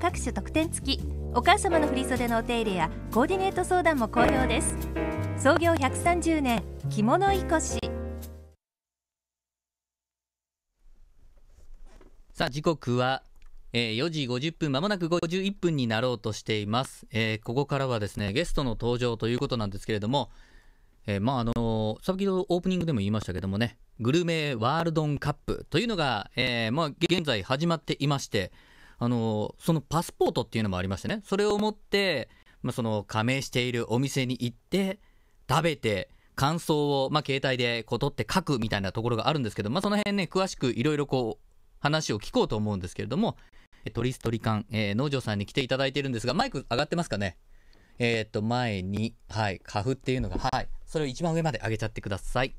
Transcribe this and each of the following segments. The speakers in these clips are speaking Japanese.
各種特典付きお母様の振袖のお手入れやコーディネート相談も好評です創業130年着物いこしさあ時刻はえー、4時50分、まもなく51分になろうとしています、えー、ここからはですね、ゲストの登場ということなんですけれども、えー、まあ、あの先ほどオープニングでも言いましたけどもね、グルメワールドンカップというのが、えまあ、現在始まっていまして、あのそのパスポートっていうのもありましてね、それを持って、まあ、その加盟しているお店に行って、食べて、感想を、まあ、携帯でこう取って書くみたいなところがあるんですけど、まあ、その辺ね、詳しくいろいろこう、話を聞こうと思うんですけれども、トリストリカン、えー、農場さんに来ていただいているんですが、マイク上がってますかねえー、っと、前に、はい、カフっていうのが、はい、それを一番上まで上げちゃってください。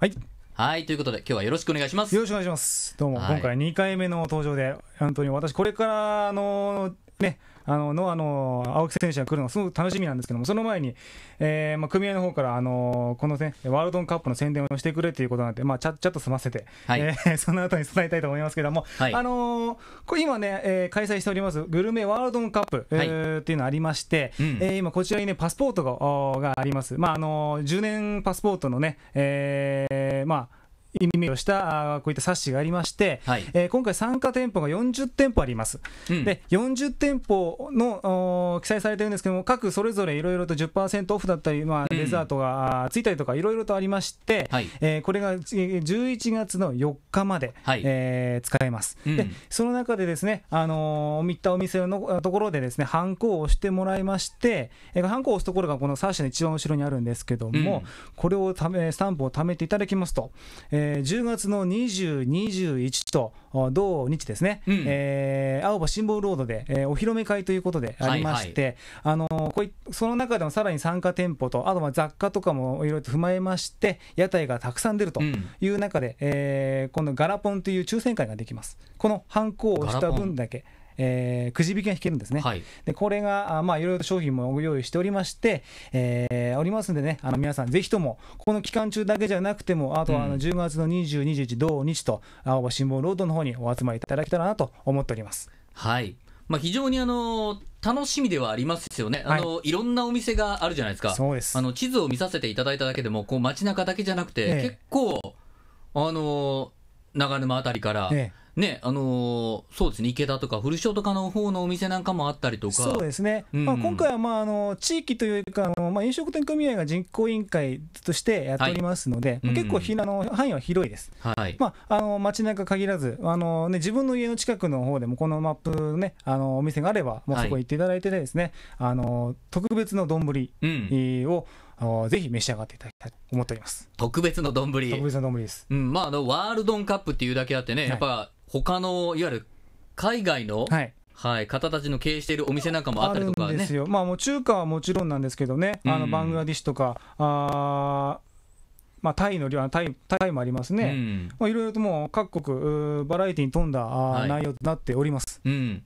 はい。はい、ということで今日はよろしくお願いします。よろしくお願いします。どうも、はい、今回2回目の登場で、本当に私これからのね、あの、ノアの、青木選手が来るのがすごく楽しみなんですけども、その前に、えー、まあ、組合の方から、あのこのね、ワールドカップの宣伝をしてくれということなんで、まあ、ちゃ、っちゃっと済ませて、はい、えー、その後に伝えたいと思いますけども、はい、あのー、今ね、えー、開催しております、グルメワールドカップ、えー、はい、っていうのありまして、うん、えー、今、こちらにね、パスポートが、があります。まあ、あのー、10年パスポートのね、えー、ー、まあ意味をしたこういった冊子がありまして、はい、えー、今回参加店舗が40店舗あります、うん、で40店舗の記載されてるんですけども各それぞれいろいろと10%オフだったり、まあ、デザートがついたりとかいろいろとありまして、はえー、これが11月の4日まで、はい、えー、使えます、うん、でその中でですね、あのー、ったお店のところでですねハンコを押してもらいまして、えー、ハンコを押すところがこの冊子の一番後ろにあるんですけども、うん、これをためスタンプを貯めていただきますと、えーえー、10月の20、21と土日ですね、うん、えー、青葉新聞ロードで、えー、お披露目会ということでありまして、あのこいその中でもさらに参加店舗と、あとまあ雑貨とかもいろいろと踏まえまして、屋台がたくさん出るという中で、うん、えー、このガラポンという抽選会ができます。このハンコをした分だけえー、くじ引きが引けるんですね。はい、でこれがまあいろいろと商品もご用意しておりまして、えー、おりますんでねあの皆さんぜひともこの期間中だけじゃなくてもあとはあの10月の20、21土日と青葉新聞ロードの方にお集まりいただけたらなと思っております。はいまあ、非常にあの楽しみではありますよね、い、あのいろんなお店があるじゃないですか、そうですあの地図を見させていただいただけでも、こう街中だけじゃなくて、ええ、結構、あの長沼辺りから、ええね、あのー、そうですね、池田とか、古書とかの方のお店なんかもあったりとか。そうですね。うんまあ、今回は、まあ、あの、地域というか、あの、まあ、飲食店組合が人口委員会としてやっておりますので、はい結構ひ、うあの、範囲は広いです。はい。まあ、あの、街中限らず、あの、ね、自分の家の近くの方でも、このマップね、あの、お店があれば、もうそこ行っていただいてですね、はい、あの、特別の丼を、うん、ぜひ召し上がっていただきたいと思っております特別の丼特別の丼です、うん、まああのワールドンカップっていうだけあってね、はい、やっぱ他のいわゆる海外の、はいはい、方たちの経営しているお店なんかもあったりとか、ね、ですよ、まあ、もう中華はもちろんなんですけどね、あのバングラディッシュとか、あまあ、タイの量タイ、タイもありますね、まあ、いろいろともう各国、バラエティーに富んだ、はい、内容となっております、うん、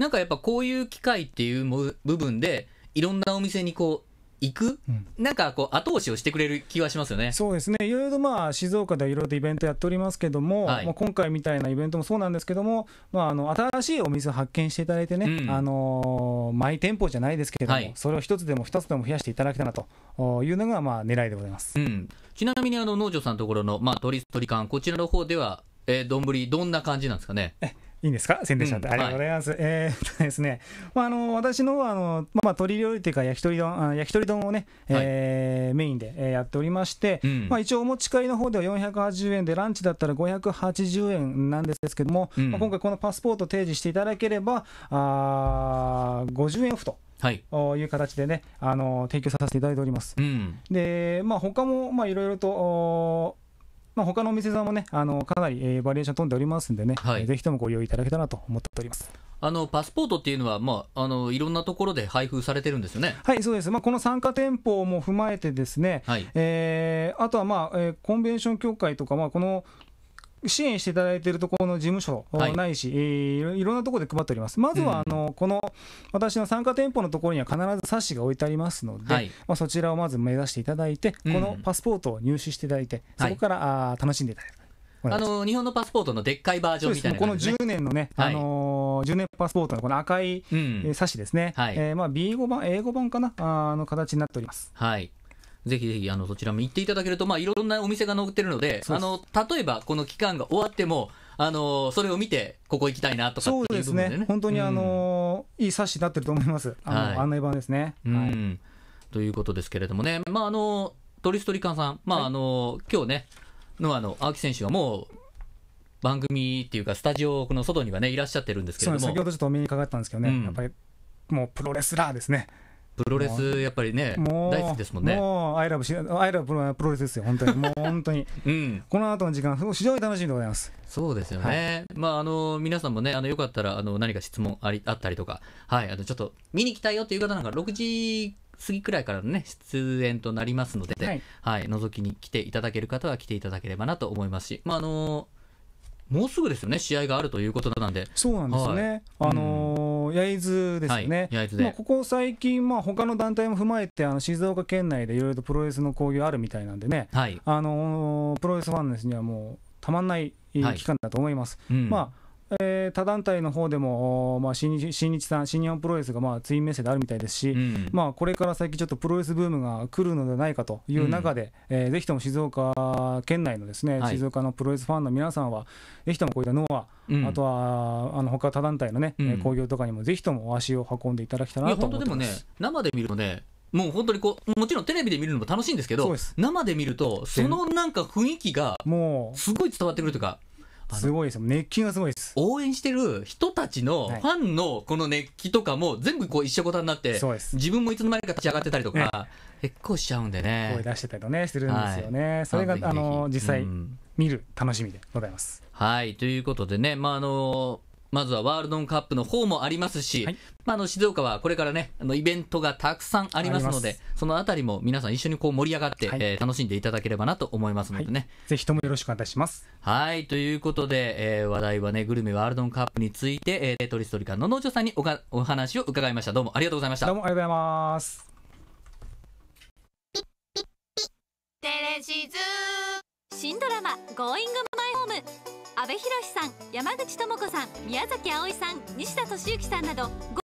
なんかやっぱこういう機会っていう部分で、いろんなお店にこう行く、うん、なんかこう後押しをしてくれる気はしますよねそうですね、いろいろまあ静岡ではいろいろとイベントやっておりますけども、はい、まあ、今回みたいなイベントもそうなんですけども、まあ、あの新しいお店を発見していただいてね、うん、あのー、マイ店舗じゃないですけれども、はい、それを一つでも二つでも増やしていただけたらというのがまあ狙いでございます、うん、ちなみにあの農場さんのところの、まあ、鳥鳥館、こちらの方では、えー、丼、どんな感じなんですかね。いいんですか宣伝者で、うん、ありがとうございます。はい、えー、っとですね、まあ、あの私のあの、まあ、鶏料理というか焼き鳥丼焼き鳥丼をね、はい、えー、メインで、えやっておりまして、うん、まあ、一応お持ち帰りの方では480円でランチだったら580円なんですけども、うん、まあ、今回このパスポート提示していただければあ50円オフと。はい、いう形でね、あの提供させていただいております。うん、で、まあ他もまあいろいろとまあ、他のお店さんもね、あのかなり、えー、バリエーション飛んでおりますんでね、はい、ぜひともご用意いただけたらと思っております。あのパスポートっていうのは、まあ、あのいろんなところで配布されてるんですよね。はいそうです、まあ、この参加店舗も踏まえて、ですね、はい、えー、あとは、まあえー、コンベンション協会とか、まあ、この支援していただいているところの事務所ないし、はい、いろんなところで配っております。まずはあの、うん、この私の参加店舗のところには必ず冊子が置いてありますので、はい、まあ、そちらをまず目指していただいて、このパスポートを入手していただいて、そこから、はい、あ楽しんでいただあの日本のパスポートのでっかいバージョンみたいな、ね、この10年のね、はい、あのー、10年パスポートのこの赤い冊子ですね、うんはい、えー、まあ、B5 版、英語版かなあの形になっております。はいぜひぜひ、あの、そちらも行っていただけると、まあ、いろんなお店が載ってるので、あの、例えば、この期間が終わっても、あのそれを見て、ここ行きたいなとか、ね、そうですね、本当に、あのーうん、いい冊子になってると思います、あの、はい、案内版ですね、うん、はい。ということですけれどもね、まああのトリストリカンさん、まああの、はい、今日ね、のあの青木選手はもう番組っていうか、スタジオの外にはね、いらっしゃってるんですけれども。先ほどちょっとお目にかかったんですけどね、うん、やっぱりもうプロレスラーですね。プロレス、やっぱりね、大好きですもんね。もう、アイラブアイラブプロプロレスですよ、本当に。もう本当に。うん、この後の時間、非常に楽しみでございます。そうですよね。はい、まあ、あの、皆さんもね、あの、よかったら、あの、何か質問あり、あったりとか、はい、あの、ちょっと、見に来たよという方なんか、6時過ぎくらいからのね、出演となりますので、はい、はい、覗きに来ていただける方は来ていただければなと思いますし、まあ、あのもうすぐですよね、試合があるということなんで。そうなんですね。はい、あのーうん焼津ですよね、はい、まあ、ここ最近、まあ他の団体も踏まえて、あの静岡県内でいろいろとプロレスの興行あるみたいなんでね、はい、あのプロレスファンの人にはもうたまんない期間だと思います。はいうん、まあえー、他団体の方でも、まあ、新日新日さん、新日本プロレスがまあツインメッセであるみたいですし、うん、まあ、これから先、ちょっとプロレスブームが来るのではないかという中で、うん、えー、ぜひとも静岡県内のですね、はい、静岡のプロレスファンの皆さんは、ぜひともこういったノア、うん、あとはあの他他団体のね、うん、興行とかにもぜひとも足を運んでいただきたいなと思ってます。いや本当でもね生で見るとねもう本当にこう、もちろんテレビで見るのも楽しいんですけど、生で見ると、そのなんか雰囲気が、もう、すごい伝わってくるというか、すごいです熱気がすごいです応援してる人たちのファンのこの熱気とかも全部こう一緒ごたになって、はい、自分もいつの間にか立ち上がってたりとか、結構しちゃうんでね声出してたりとねするんですよね、はい、それがあの実際見る楽しみでございます、はいということでねまああのーまずはワールドカップの方もありますし、はい、まあ、あの静岡はこれからね、あのイベントがたくさんありますので、そのあたりも皆さん一緒にこう盛り上がって、はい、えー、楽しんでいただければなと思いますのでね。はい、ぜひともよろしくお願いします。はい、ということで、えー、話題はね、グルメワールドカップについて、えー、トリストリカの農場さんにおかお話を伺いました。どうもありがとうございました。どうもありがとうございます。テレシズ新ドラマ、ゴーイングマイホーム。阿部寛さん山口智子さん宮崎あおいさん西田敏行さんなど